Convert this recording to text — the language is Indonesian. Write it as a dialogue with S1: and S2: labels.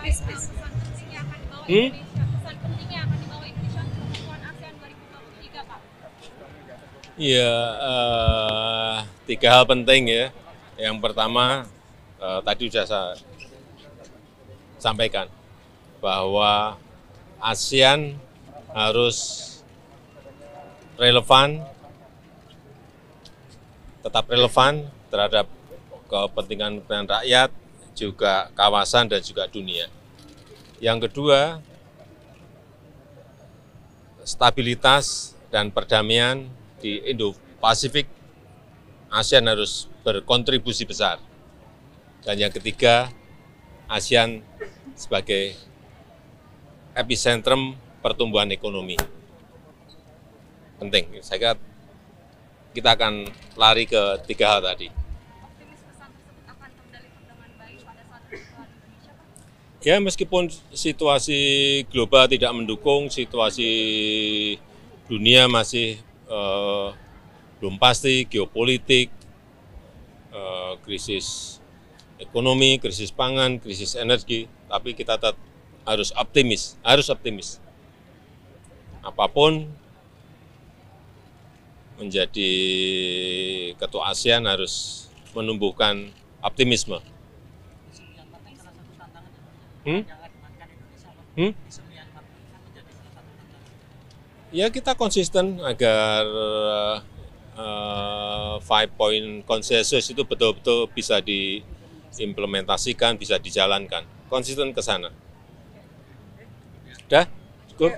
S1: Peace, peace. Hmm? Iya, uh, tiga hal penting ya. Yang pertama, uh, tadi sudah saya sampaikan bahwa ASEAN harus relevan, tetap relevan terhadap kepentingan kepentingan rakyat, juga kawasan dan juga dunia. Yang kedua, stabilitas dan perdamaian di Indo-Pasifik, ASEAN harus berkontribusi besar. Dan yang ketiga, ASEAN sebagai epicentrum pertumbuhan ekonomi. Penting, saya kira kita akan lari ke tiga hal tadi. Ya meskipun situasi global tidak mendukung, situasi dunia masih eh, belum pasti, geopolitik, eh, krisis ekonomi, krisis pangan, krisis energi, tapi kita tetap harus optimis, harus optimis. Apapun menjadi ketua ASEAN harus menumbuhkan optimisme hmm? Hmm? Ya kita konsisten agar uh, five point consensus itu betul-betul bisa diimplementasikan, bisa dijalankan. Konsisten ke sana. Sudah? Cukup?